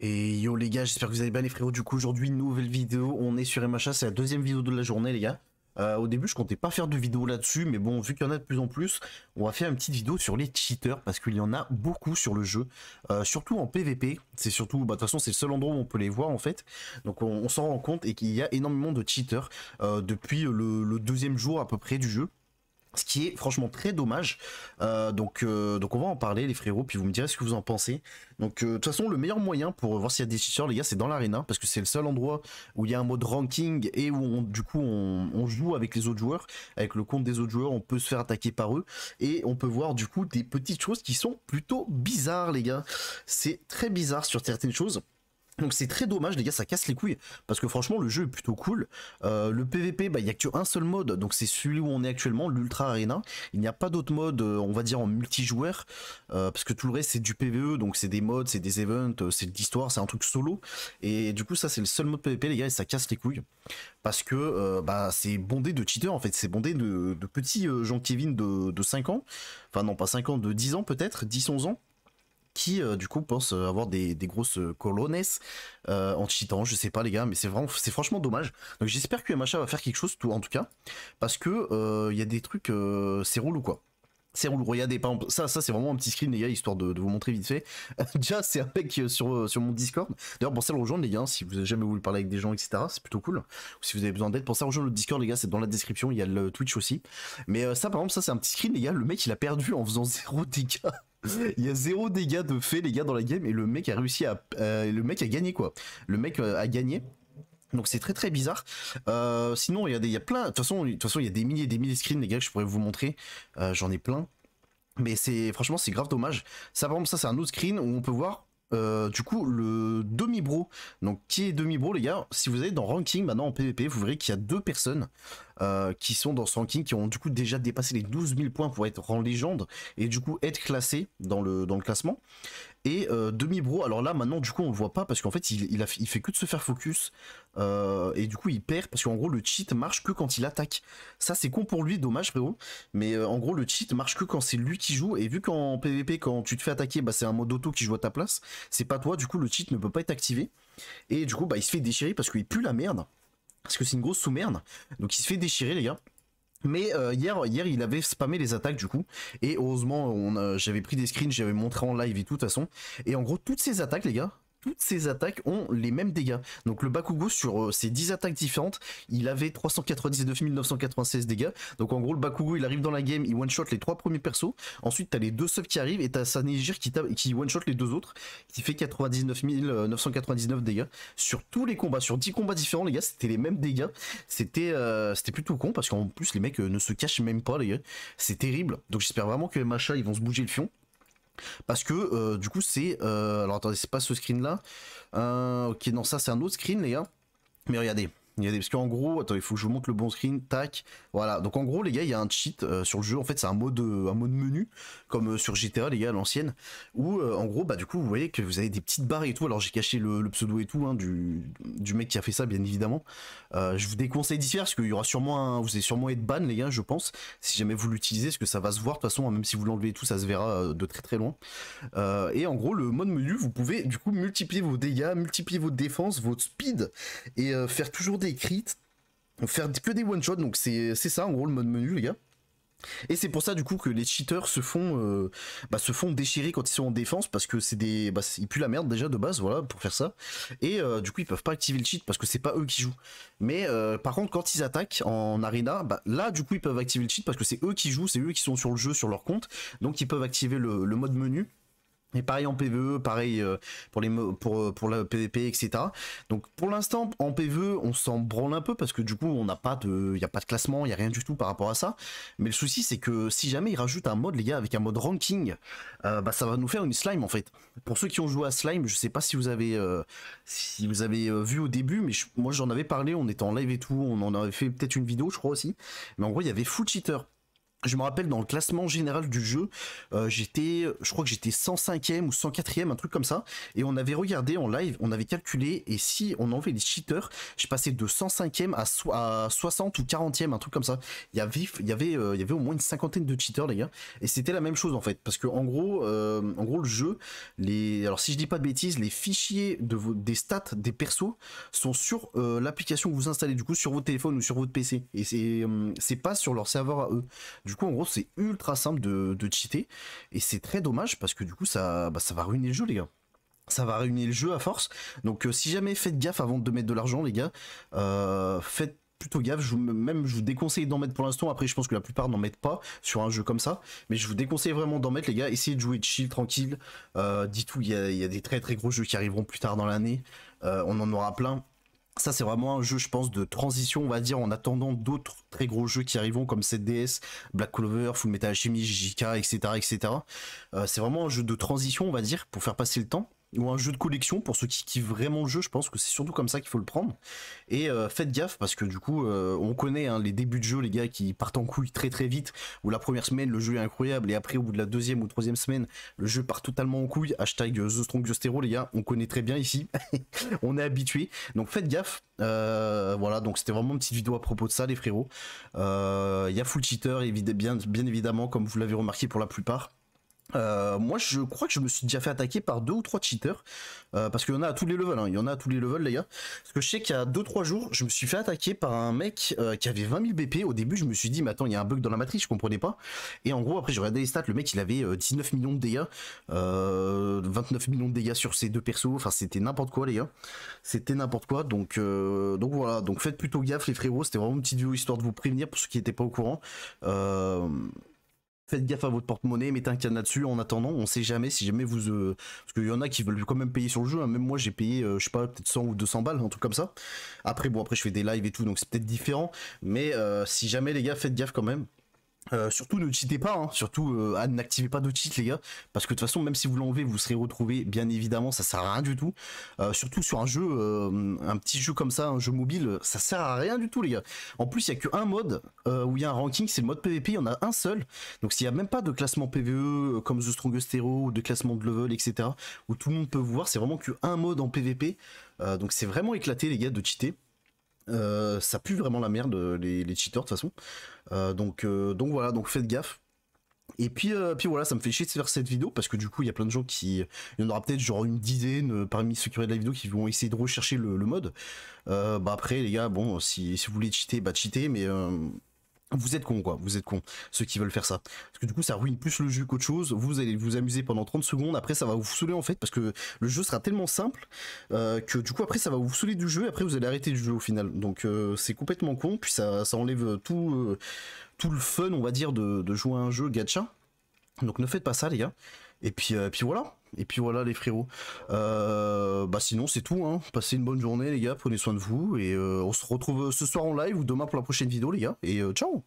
Et yo les gars, j'espère que vous allez bien les frérots. Du coup aujourd'hui nouvelle vidéo, on est sur MHA, c'est la deuxième vidéo de la journée les gars. Euh, au début je comptais pas faire de vidéo là-dessus, mais bon vu qu'il y en a de plus en plus, on va faire une petite vidéo sur les cheaters parce qu'il y en a beaucoup sur le jeu, euh, surtout en PVP. C'est surtout, bah, de toute façon c'est le seul endroit où on peut les voir en fait. Donc on, s'en rend compte et qu'il y a énormément de cheaters euh, depuis le, deuxième jour à peu près du jeu ce qui est franchement très dommage. Euh, donc, euh, donc on va en parler les frérots, puis vous me direz ce que vous en pensez. Donc euh, de toute façon, le meilleur moyen pour voir s'il y a des cheaters les gars, c'est dans l'arena, parce que c'est le seul endroit où il y a un mode ranking et où du coup on, on, joue avec les autres joueurs, avec le compte des autres joueurs, on peut se faire attaquer par eux, et on peut voir du coup des petites choses qui sont plutôt bizarres, les gars. C'est très bizarre sur certaines choses. Donc c'est très dommage les gars, ça casse les couilles, parce que franchement le jeu est plutôt cool. Euh, le PVP, bah, il n'y a qu'un seul mode, donc c'est celui où on est actuellement, l'Ultra Arena. Il n'y a pas d'autre mode, euh, on va dire en multijoueur, euh, parce que tout le reste c'est du PVE, donc c'est des modes, c'est des events, c'est de l'histoire, c'est un truc solo. Et du coup ça c'est le seul mode PVP les gars, et ça casse les couilles, parce que bah, c'est bondé de cheaters en fait, c'est bondé de, petits Jean-Kevin de, de 5 ans, enfin non pas 5 ans, de 10 ans peut-être, 10-11 ans qui euh, du coup pense euh, avoir des, grosses euh, colonnes en cheatant, je sais pas les gars, mais c'est vraiment c'est franchement dommage. Donc j'espère que MHA va faire quelque chose tout en tout cas parce que il y a des trucs c'est roule ou quoi. C'est roule. regardez par exemple, ça, ça c'est vraiment un petit screen les gars, histoire de, vous montrer vite fait. Déjà c'est un mec sur, sur mon Discord. D'ailleurs pensez à le rejoindre les gars, hein, si vous avez jamais voulu parler avec des gens, etc. C'est plutôt cool. Ou si vous avez besoin d'aide, pensez à rejoindre le Discord les gars, c'est dans la description, il y a le Twitch aussi. Mais ça par exemple, ça c'est un petit screen les gars, le mec il a perdu en faisant zéro dégâts. Il y a zéro dégâts de fait les gars dans la game et le mec a réussi à euh, le mec a gagné quoi. Le mec euh, a gagné. Donc c'est très très bizarre. Euh, sinon il y a des il y plein de toute façon façon il y a des milliers et des milliers de screens les gars que je pourrais vous montrer. J'en ai plein. Mais c'est franchement c'est grave dommage. Ça par exemple ça c'est un autre screen où on peut voir euh, du coup le demi-bro. Donc qui est demi-bro les gars Si vous allez dans ranking maintenant en PvP, vous verrez qu'il y a deux personnes euh, qui sont dans ce ranking qui ont du coup déjà dépassé les 12 000 points pour être en légende et du coup être classé dans le, dans le classement. Et euh, demi-bro, alors là maintenant du coup on le voit pas parce qu'en fait il, il, fait que de se faire focus euh, et du coup il perd parce qu'en gros le cheat marche que quand il attaque. Ça c'est con pour lui, dommage frérot. Mais euh, en gros le cheat marche que quand c'est lui qui joue et vu qu'en PvP quand tu te fais attaquer bah, c'est un mode auto qui joue à ta place, c'est pas toi, du coup le cheat ne peut pas être activé. Et du coup bah il se fait déchirer parce qu'il pue la merde. Parce que c'est une grosse sous-merde. Donc il se fait déchirer les gars. Mais euh, hier, hier, il avait spammé les attaques du coup. Et heureusement, j'avais pris des screens, j'avais montré en live et tout de toute façon. Et en gros, toutes ces attaques, les gars, toutes ces attaques ont les mêmes dégâts. Donc le Bakugo sur ses euh, 10 attaques différentes, il avait 399 996 dégâts. Donc en gros le Bakugo il arrive dans la game, il one-shot les trois premiers persos. Ensuite t'as les deux subs qui arrivent et t'as Sanji qui, qui one-shot les deux autres, qui fait 99 999 euh, dégâts. Sur tous les combats, sur 10 combats différents les gars, c'était les mêmes dégâts. C'était euh, c'était plutôt con parce qu'en plus les mecs ne se cachent même pas les gars. C'est terrible. Donc j'espère vraiment que Macha ils vont se bouger le fion. Parce que euh, du coup c'est... Euh, alors attendez, c'est pas ce screen là. Euh, ok, non ça c'est un autre screen les gars. Mais regardez, parce qu'en gros, attends, il faut que je vous montre le bon screen, tac. Voilà, donc en gros, les gars, il y a un cheat euh, sur le jeu. En fait, c'est un mode, euh, un mode menu, comme euh, sur GTA, les gars, l'ancienne, où en gros, bah du coup, vous voyez que vous avez des petites barres et tout. Alors, j'ai caché le, pseudo et tout hein, du, mec qui a fait ça, bien évidemment. je vous déconseille d'y faire parce qu'il y aura sûrement Vous allez sûrement être ban, les gars, je pense, si jamais vous l'utilisez, parce que ça va se voir de toute façon, hein, même si vous l'enlevez et tout, ça se verra de très très loin. et en gros, le mode menu, vous pouvez du coup multiplier vos dégâts, multiplier vos défenses votre speed, et faire toujours des écrite. on faire que des one shot donc c'est ça en gros le mode menu les gars. Et c'est pour ça du coup que les cheaters se font, euh, bah, se font déchirer quand ils sont en défense parce que c'est des, bah, ils puent la merde déjà de base, voilà, pour faire ça. Et euh, du coup ils peuvent pas activer le cheat parce que c'est pas eux qui jouent. Mais euh, par contre quand ils attaquent en arena, bah, là du coup ils peuvent activer le cheat parce que c'est eux qui jouent, c'est eux qui sont sur le jeu, sur leur compte, donc ils peuvent activer le mode menu et pareil en PvE, pareil euh, pour, les, pour, euh, pour la PvP, etc. Donc pour l'instant, en PvE, on s'en branle un peu parce que du coup, on n'a pas de, il n'y a pas de classement, il n'y a rien du tout par rapport à ça. Mais le souci, c'est que si jamais ils rajoutent un mode, les gars, avec un mode ranking, euh, bah, ça va nous faire une slime en fait. Pour ceux qui ont joué à slime, je ne sais pas si vous avez, si vous avez vu au début, mais moi j'en avais parlé, on était en live et tout, on en avait fait peut-être une vidéo, je crois aussi. Mais en gros, il y avait Full Cheater je me rappelle dans le classement général du jeu, euh, j'étais, je crois que j'étais 105e ou 104e, un truc comme ça. Et on avait regardé en live, on avait calculé, et si on enlevait les cheaters, je passais de 105e à, 60 ou 40e, un truc comme ça. Il y avait, y avait, euh, y avait au moins une cinquantaine de cheaters, les gars. Et c'était la même chose en fait, parce que en gros, euh, en gros le jeu, alors si je dis pas de bêtises, les fichiers des stats des persos sont sur l'application que vous installez du coup sur votre téléphone ou sur votre PC. Et c'est, c'est pas sur leur serveur à eux. Du coup, en gros, c'est ultra simple de, cheater. Et c'est très dommage parce que du coup, ça, bah, ça va ruiner le jeu, les gars ça va ruiner le jeu à force. Donc euh, si jamais faites gaffe avant de mettre de l'argent les gars, euh, faites plutôt gaffe, je vous, même je vous déconseille d'en mettre pour l'instant, après je pense que la plupart n'en mettent pas sur un jeu comme ça, mais je vous déconseille vraiment d'en mettre les gars, essayez de jouer chill, tranquille, euh, dites tout, il y, y, a des très très gros jeux qui arriveront plus tard dans l'année, euh, on en aura plein, ça, c'est vraiment un jeu, je pense, de transition, on va dire, en attendant d'autres très gros jeux qui arriveront comme CDS, Black Clover, Full Metal Chimie, JK, etc. etc. Euh, c'est vraiment un jeu de transition, on va dire, pour faire passer le temps ou un jeu de collection pour ceux qui kiffent vraiment le jeu. Je pense que c'est surtout comme ça qu'il faut le prendre. Et euh, faites gaffe parce que du coup, euh, on connaît hein, les débuts de jeu, les gars qui partent en couille très très vite. ou la première semaine, le jeu est incroyable et après, au bout de la deuxième ou troisième semaine, le jeu part totalement en couille. Hashtag euh, The Strong les gars, on connaît très bien ici. on est habitué. Donc faites gaffe. voilà, donc c'était vraiment une petite vidéo à propos de ça, les frérots. Il y a Full Cheater, bien évidemment, comme vous l'avez remarqué pour la plupart. Euh, moi, je crois que je me suis déjà fait attaquer par deux ou trois cheaters, euh, parce qu'il y en a à tous les levels, hein, il y en a à tous les levels, les gars. Parce que je sais qu'il y a 2-3 jours, je me suis fait attaquer par un mec euh, qui avait 20 000 BP. Au début, je me suis dit, mais attends, il y a un bug dans la matrice, je comprenais pas. Et en gros, après, j'ai regardé les stats, le mec, il avait 19 millions de dégâts, 29 millions de dégâts sur ses deux persos. Enfin, c'était n'importe quoi, les gars. C'était n'importe quoi. Donc, donc voilà. Donc faites plutôt gaffe, les frérots. C'était vraiment une petite vidéo histoire de vous prévenir pour ceux qui n'étaient pas au courant. Euh faites gaffe à votre porte-monnaie, mettez un là dessus. En attendant, on sait jamais si jamais vous. Euh, parce qu'il y en a qui veulent quand même payer sur le jeu. Hein. Même moi, j'ai payé, euh, je sais pas, peut-être 100 ou 200 balles, un truc comme ça. Après, bon, après, je fais des lives et tout, donc c'est peut-être différent. Mais euh, si jamais, les gars, faites gaffe quand même. Euh, surtout ne cheatez pas, hein. surtout euh, n'activez pas de cheat les gars, parce que de toute façon même si vous l'enlevez vous serez retrouvé bien évidemment, ça sert à rien du tout. Euh, surtout sur un jeu, un petit jeu comme ça, un jeu mobile, ça sert à rien du tout les gars. En plus il n'y a qu'un mode où il y a un ranking, c'est le mode PvP, il y en a un seul. Donc s'il n'y a même pas de classement PvE comme The Strongest Hero ou de classement de level etc. où tout le monde peut voir, c'est vraiment qu'un mode en PvP. donc c'est vraiment éclaté les gars de cheater. Euh, ça pue vraiment la merde, euh, les, les cheaters de toute façon. Euh, donc, donc voilà, donc faites gaffe. Et puis, puis voilà, ça me fait chier de faire cette vidéo parce que du coup, il y a plein de gens qui. Il y en aura peut-être genre une dizaine parmi ceux qui de la vidéo qui vont essayer de rechercher le, le mode. bah après, les gars, bon, si, si vous voulez cheater, bah cheater, mais vous êtes con quoi, vous êtes con, ceux qui veulent faire ça. Parce que du coup ça ruine plus le jeu qu'autre chose, vous allez vous amuser pendant 30 secondes, après ça va vous saouler en fait, parce que le jeu sera tellement simple euh, que du coup après ça va vous saouler du jeu, et après vous allez arrêter du jeu au final. Donc euh, c'est complètement con, puis ça, enlève tout, euh, tout le fun on va dire de, de jouer à un jeu gacha. Donc ne faites pas ça les gars. Et puis, euh, puis voilà. Et puis voilà les frérots. Euh, bah, sinon c'est tout. Hein. Passez une bonne journée les gars. Prenez soin de vous. Et euh, on se retrouve ce soir en live ou demain pour la prochaine vidéo les gars. Et ciao